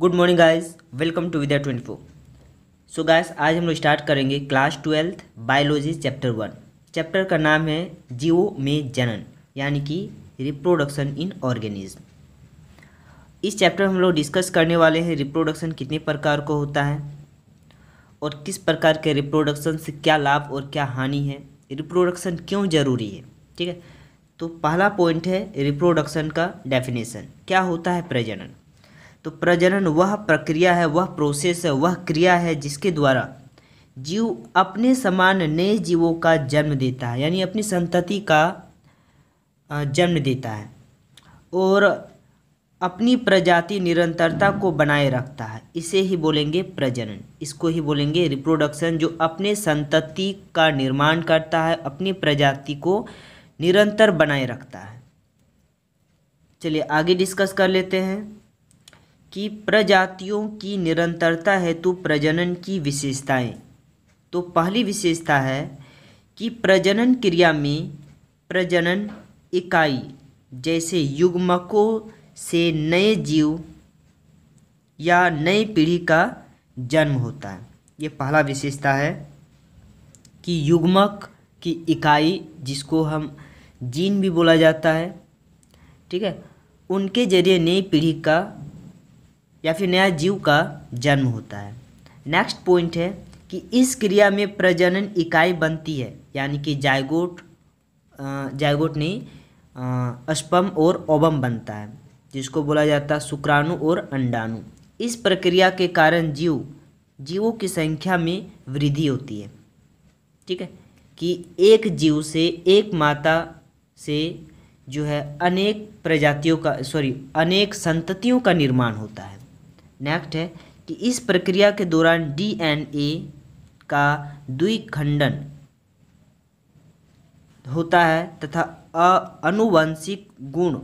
good morning guys welcome to Vidya twenty four so guys आज हम लोग स्टार्ट करेंगे class twelfth biology chapter one chapter का नाम है जीवो में जनन यानी कि रिप्रोडक्शन इन ऑर्गेनिज्म इस चैप्टर हम लोग डिस्कस करने वाले हैं रिप्रोडक्शन कितने प्रकार को होता है और किस प्रकार के रिप्रोडक्शन से क्या लाभ और क्या हानि है रिप्रोडक्शन क्यों ज़रूरी है ठीक है तो पहला पॉइंट है रिप्रोडक्शन का डेफिनेशन क्या होता है प्रजनन तो प्रजनन वह प्रक्रिया है वह प्रोसेस है वह क्रिया है जिसके द्वारा जीव अपने समान नए जीवों का जन्म देता है यानी अपनी संतति का जन्म देता है और अपनी प्रजाति निरंतरता को बनाए रखता है इसे ही बोलेंगे प्रजनन इसको ही बोलेंगे रिप्रोडक्शन जो अपने संतति का निर्माण करता है अपनी प्रजाति को निरंतर बनाए रखता है चलिए आगे डिस्कस कर लेते हैं कि प्रजातियों की निरंतरता हेतु प्रजनन की विशेषताएं तो पहली विशेषता है कि प्रजनन क्रिया में प्रजनन इकाई जैसे युग्मकों से नए जीव या नई पीढ़ी का जन्म होता है ये पहला विशेषता है कि युग्मक की इकाई जिसको हम जीन भी बोला जाता है ठीक है उनके जरिए नई पीढ़ी का या फिर नया जीव का जन्म होता है नेक्स्ट पॉइंट है कि इस क्रिया में प्रजनन इकाई बनती है यानी कि जायगोट जायगोट नहीं अस्पम और ओबम बनता है जिसको बोला जाता है शुक्राणु और अंडाणु इस प्रक्रिया के कारण जीव जीवों की संख्या में वृद्धि होती है ठीक है कि एक जीव से एक माता से जो है अनेक प्रजातियों का सॉरी अनेक संततियों का निर्माण होता है नेक्स्ट है कि इस प्रक्रिया के दौरान डीएनए का द्विखंडन होता है तथा अनुवंशिक गुण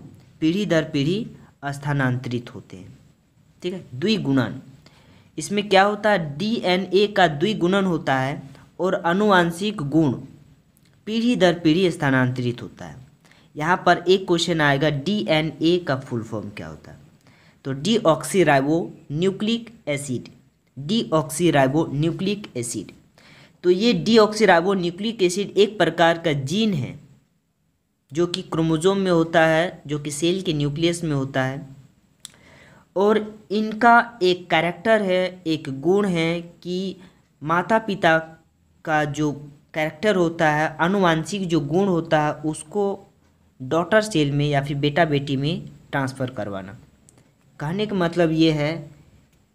पीढ़ी दर पीढ़ी स्थानांतरित होते हैं ठीक है द्विगुणन इसमें क्या होता है डीएनए का द्विगुणन होता है और अनुवांशिक गुण पीढ़ी दर पीढ़ी स्थानांतरित होता है यहाँ पर एक क्वेश्चन आएगा डीएनए का फुल फॉर्म क्या होता है तो deoxyribo nucleic acid deoxyribo nucleic acid तो ये डीऑक्सीराइबो न्यूक्लिक एसिड एक प्रकार का जीन है जो कि क्रोमोजोम में होता है जो कि सेल के न्यूक्लियस में होता है और इनका एक कैरेक्टर है एक गुण है कि माता पिता का जो कैरेक्टर होता है अनुवांशिक जो गुण होता है उसको डॉटर सेल में या फिर बेटा बेटी में ट्रांसफ़र करवाना कहने का मतलब ये है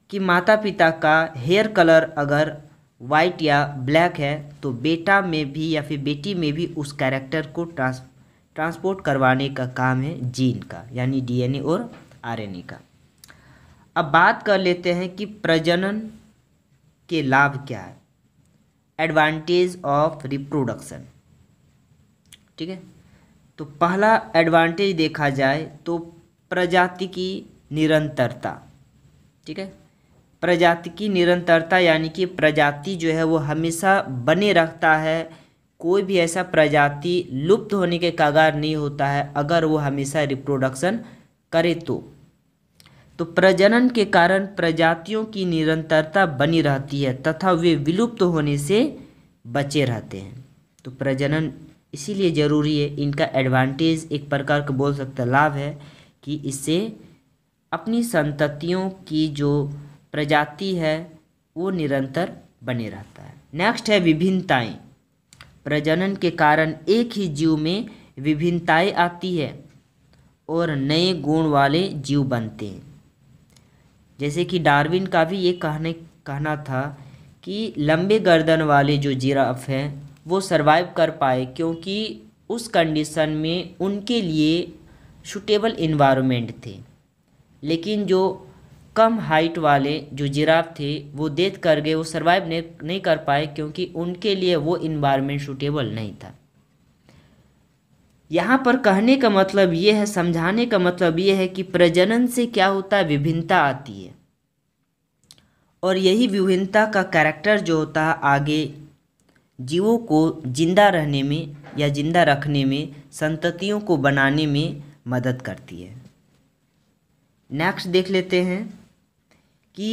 कि माता पिता का हेयर कलर अगर वाइट या ब्लैक है तो बेटा में भी या फिर बेटी में भी उस कैरेक्टर को ट्रांस ट्रांसपोर्ट करवाने का काम है जीन का यानी डीएनए और आरएनए का अब बात कर लेते हैं कि प्रजनन के लाभ क्या है एडवांटेज ऑफ रिप्रोडक्शन ठीक है तो पहला एडवांटेज देखा जाए तो प्रजाति की निरंतरता ठीक है प्रजाति की निरंतरता यानी कि प्रजाति जो है वो हमेशा बने रखता है कोई भी ऐसा प्रजाति लुप्त होने के कागार नहीं होता है अगर वो हमेशा रिप्रोडक्शन करे तो तो प्रजनन के कारण प्रजातियों की निरंतरता बनी रहती है तथा वे विलुप्त होने से बचे रहते हैं तो प्रजनन इसीलिए ज़रूरी है इनका एडवांटेज एक प्रकार का बोल सकता लाभ है कि इससे अपनी संततियों की जो प्रजाति है वो निरंतर बने रहता है नेक्स्ट है विभिन्नताएं प्रजनन के कारण एक ही जीव में विभिन्नताएं आती है और नए गुण वाले जीव बनते हैं जैसे कि डार्विन का भी ये कहने कहना था कि लंबे गर्दन वाले जो जिराफ हैं वो सरवाइव कर पाए क्योंकि उस कंडीशन में उनके लिए सुटेबल इन्वायरमेंट थे लेकिन जो कम हाइट वाले जो जिराफ थे वो देख कर गए वो सर्वाइव नहीं कर पाए क्योंकि उनके लिए वो इन्वायरमेंट सूटेबल नहीं था यहाँ पर कहने का मतलब ये है समझाने का मतलब ये है कि प्रजनन से क्या होता है विभिन्नता आती है और यही विभिन्नता का कैरेक्टर जो होता है आगे जीवों को जिंदा रहने में या जिंदा रखने में संततियों को बनाने में मदद करती है नेक्स्ट देख लेते हैं कि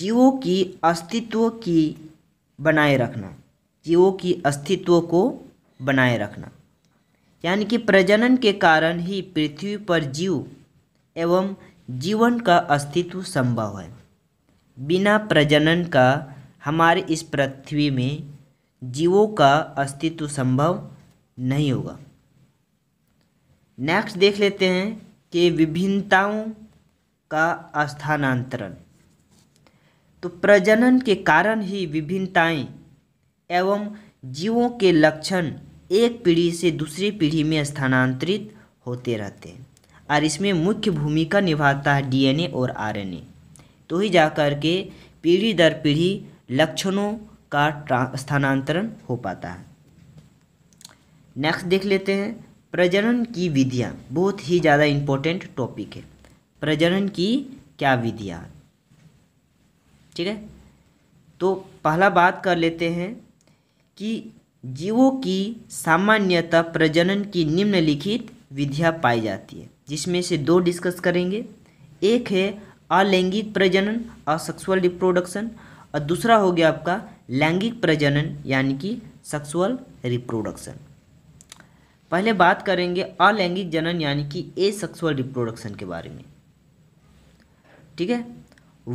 जीवों की अस्तित्व की बनाए रखना जीवों की अस्तित्व को बनाए रखना यानी कि प्रजनन के कारण ही पृथ्वी पर जीव एवं जीवन का अस्तित्व संभव है बिना प्रजनन का हमारे इस पृथ्वी में जीवों का अस्तित्व संभव नहीं होगा नेक्स्ट देख लेते हैं कि विभिन्नताओं का स्थानांतरण तो प्रजनन के कारण ही विभिन्नताएं एवं जीवों के लक्षण एक पीढ़ी से दूसरी पीढ़ी में स्थानांतरित होते रहते हैं और इसमें मुख्य भूमिका निभाता है डीएनए और आरएनए तो ही जाकर के पीढ़ी दर पीढ़ी लक्षणों का स्थानांतरण हो पाता है नेक्स्ट देख लेते हैं प्रजनन की विधियाँ बहुत ही ज़्यादा इम्पोर्टेंट टॉपिक है प्रजनन की क्या विधियाँ ठीक है तो पहला बात कर लेते हैं कि जीवों की सामान्यतः प्रजनन की निम्नलिखित विधियाँ पाई जाती है जिसमें से दो डिस्कस करेंगे एक है अलैंगिक प्रजनन और सेक्सुअल रिप्रोडक्शन और दूसरा हो गया आपका लैंगिक प्रजनन यानी कि सेक्सुअल रिप्रोडक्शन पहले बात करेंगे अलैंगिक जनन यानी कि ए सेक्सुअल रिप्रोडक्शन के बारे में ठीक है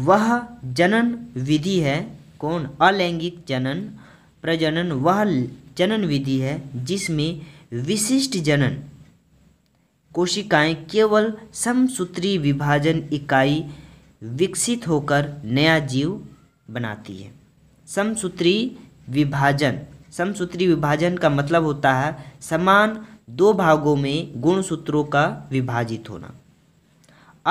वह जनन विधि है कौन अलैंगिक जनन प्रजनन वह जनन विधि है जिसमें विशिष्ट जनन कोशिकाएं केवल समसूत्री विभाजन इकाई विकसित होकर नया जीव बनाती है समसूत्री विभाजन समसूत्री विभाजन का मतलब होता है समान दो भागों में गुणसूत्रों का विभाजित होना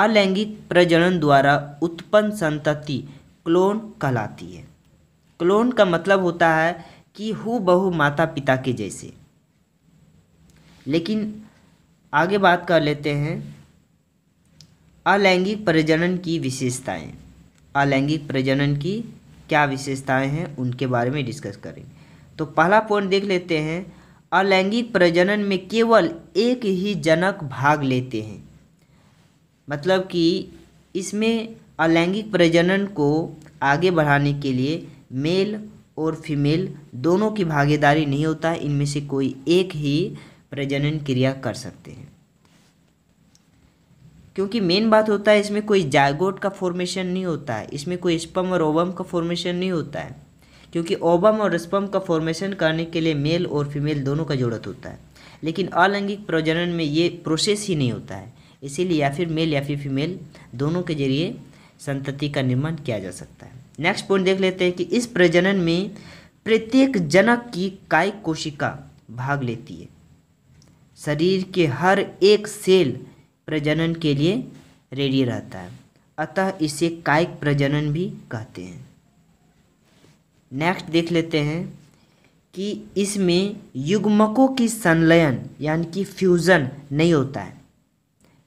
अलैंगिक प्रजनन द्वारा उत्पन्न संतति क्लोन कहलाती है क्लोन का मतलब होता है कि हु बहु माता पिता के जैसे लेकिन आगे बात कर लेते हैं अलैंगिक प्रजनन की विशेषताएं अलैंगिक प्रजनन की क्या विशेषताएं हैं उनके बारे में डिस्कस करेंगे तो पहला पॉइंट देख लेते हैं अलैंगिक प्रजनन में केवल एक ही जनक भाग लेते हैं मतलब कि इसमें अलैंगिक प्रजनन को आगे बढ़ाने के लिए मेल और फीमेल दोनों की भागीदारी नहीं होता है इनमें से कोई एक ही प्रजनन क्रिया कर सकते हैं क्योंकि मेन बात होता है इसमें कोई जायगोट का फॉर्मेशन नहीं होता है इसमें कोई स्पम और ओबम का फॉर्मेशन नहीं होता है क्योंकि ओबम और स्पम का फॉर्मेशन करने के लिए मेल और फीमेल दोनों का जरूरत होता है लेकिन अलैंगिक प्रजनन में ये प्रोसेस ही नहीं होता है इसीलिए या फिर मेल या फिर फीमेल दोनों के जरिए संतति का निर्माण किया जा सकता है नेक्स्ट पॉइंट देख लेते हैं कि इस प्रजनन में प्रत्येक जनक की काय कोशिका भाग लेती है शरीर के हर एक सेल प्रजनन के लिए रेडी रहता है अतः इसे कायिक प्रजनन भी कहते हैं नेक्स्ट देख लेते हैं कि इसमें युग्मकों की संलयन यानी कि फ्यूज़न नहीं होता है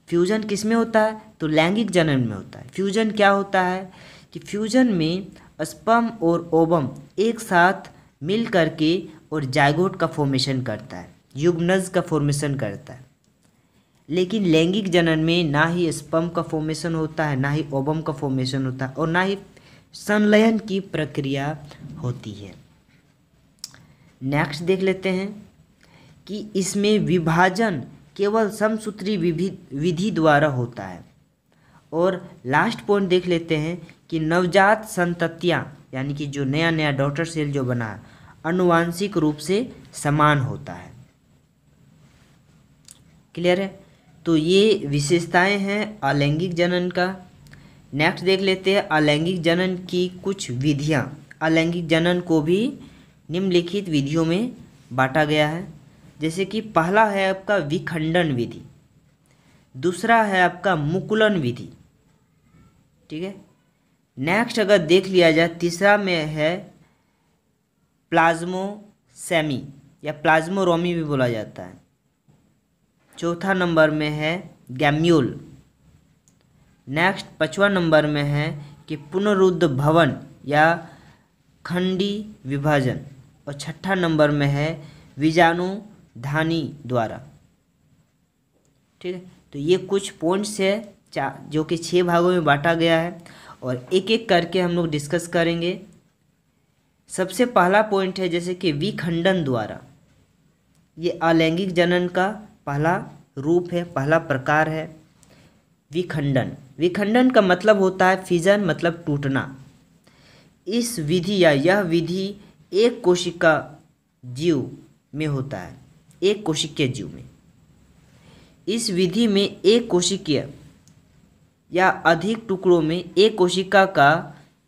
फ्यूज़न किस में होता है तो लैंगिक जनन में होता है फ्यूज़न क्या होता है कि फ्यूज़न में स्पम और ओबम एक साथ मिल करके और जायगोट का फॉर्मेशन करता है युगनज का फॉर्मेशन करता है लेकिन लैंगिक जनन में ना ही स्पम का फॉर्मेशन होता है ना ही ओबम का फॉर्मेशन होता है और ना ही संलयन की प्रक्रिया होती है नेक्स्ट देख लेते हैं कि इसमें विभाजन केवल समसूत्री विधि द्वारा होता है और लास्ट पॉइंट देख लेते हैं कि नवजात संततियाँ यानी कि जो नया नया डॉटर सेल जो बना है अनुवांशिक रूप से समान होता है क्लियर है तो ये विशेषताएं हैं अलैंगिक जनन का नेक्स्ट देख लेते हैं अलैंगिक जनन की कुछ विधियाँ अलैंगिक जनन को भी निम्नलिखित विधियों में बांटा गया है जैसे कि पहला है आपका विखंडन विधि दूसरा है आपका मुकुलन विधि ठीक है नेक्स्ट अगर देख लिया जाए तीसरा में है प्लाज्मो सेमी या प्लाज्मोरोमी भी बोला जाता है चौथा नंबर में है गैम्यूल नेक्स्ट पचवा नंबर में है कि पुनरुद्ध भवन या खंडी विभाजन और छठा नंबर में है विजाणु धानी द्वारा ठीक है तो ये कुछ पॉइंट्स है जो कि छः भागों में बांटा गया है और एक एक करके हम लोग डिस्कस करेंगे सबसे पहला पॉइंट है जैसे कि विखंडन द्वारा ये अलैंगिक जनन का पहला रूप है पहला प्रकार है विखंडन विखंडन का मतलब होता है फिजन मतलब टूटना इस विधि या यह विधि एक कोशिका जीव में होता है एक कोशिकीय जीव में इस विधि में एक कोशिकीय या अधिक टुकड़ों में एक कोशिका का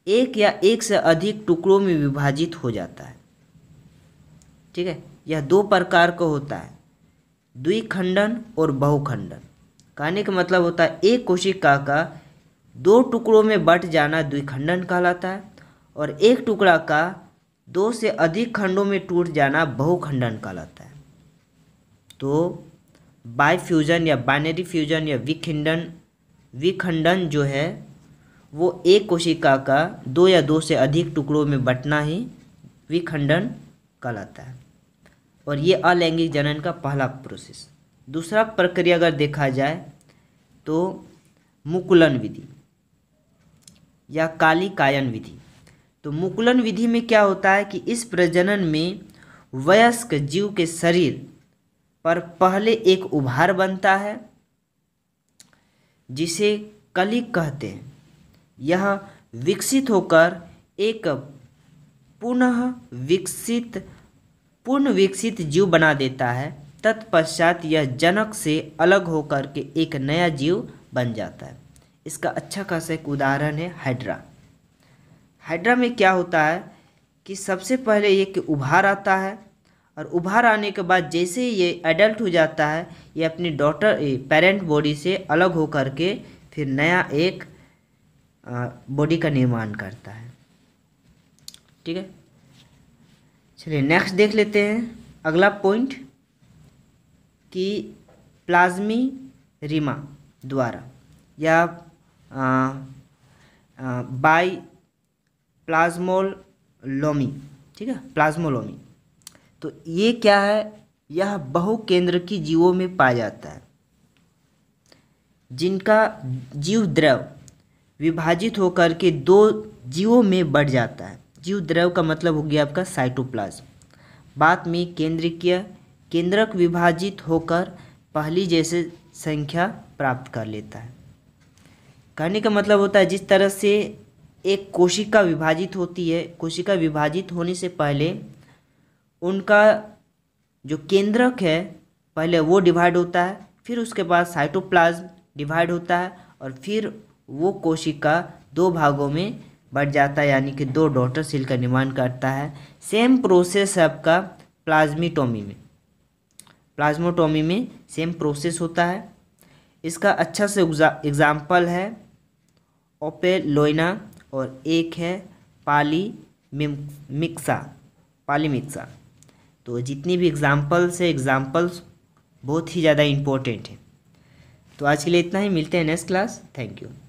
एक या एक से अधिक टुकड़ों में विभाजित हो जाता है ठीक है यह दो प्रकार का होता है द्विखंडन और बहुखंडन कहने का मतलब होता है एक कोशिका का दो टुकड़ों में बट जाना द्विखंडन कहलाता है और एक टुकड़ा का दो से अधिक खंडों में टूट जाना बहुखंडन कहलाता है तो बाय फ्यूज़न या बाइनरी फ्यूज़न या विखंडन विखंडन जो है वो एक कोशिका का दो या दो से अधिक टुकड़ों में बंटना ही विखंडन कहलाता है और ये अलैंगिक जनन का पहला प्रोसेस दूसरा प्रक्रिया अगर देखा जाए तो मुकुलन विधि या काली कायन विधि तो मुकुलन विधि में क्या होता है कि इस प्रजनन में वयस्क जीव के शरीर पर पहले एक उभार बनता है जिसे कलिक कहते हैं यह विकसित होकर एक पुनः विकसित पूर्ण विकसित जीव बना देता है तत्पश्चात यह जनक से अलग होकर के एक नया जीव बन जाता है इसका अच्छा खासा एक उदाहरण है हाइड्रा हाइड्रा में क्या होता है कि सबसे पहले एक उभार आता है और उभार आने के बाद जैसे ही ये एडल्ट हो जाता है ये अपनी डॉटर पेरेंट बॉडी से अलग हो करके फिर नया एक बॉडी का निर्माण करता है ठीक है चलिए नेक्स्ट देख लेते हैं अगला पॉइंट कि प्लाज्मी रिमा द्वारा या बाई प्लाज्मोलोमी ठीक है प्लाज्मोलोमी तो ये क्या है यह बहुकेंद्र की जीवों में पाया जाता है जिनका जीव द्रव विभाजित होकर के दो जीवों में बढ़ जाता है जीव द्रव का मतलब हो गया आपका साइटोप्लाज्म बाद में केंद्रीय केंद्रक विभाजित होकर पहली जैसे संख्या प्राप्त कर लेता है कहने का मतलब होता है जिस तरह से एक कोशिका विभाजित होती है कोशिका विभाजित होने से पहले उनका जो केंद्रक है पहले वो डिवाइड होता है फिर उसके बाद साइटोप्लाज्म डिवाइड होता है और फिर वो कोशिका दो भागों में बढ़ जाता है यानी कि दो डॉटर सेल का निर्माण करता है सेम प्रोसेस है आपका प्लाज्मीटोमी में प्लाज्मोटोमी में सेम प्रोसेस होता है इसका अच्छा से एग्ज़ाम्पल है ओपेलोइना और एक है पाली मिक्सा पाली मिक्सा तो जितनी भी एग्ज़ाम्पल्स है एग्ज़ाम्पल्स बहुत ही ज़्यादा इम्पोर्टेंट है तो आज के लिए इतना ही मिलते हैं नेक्स्ट क्लास थैंक यू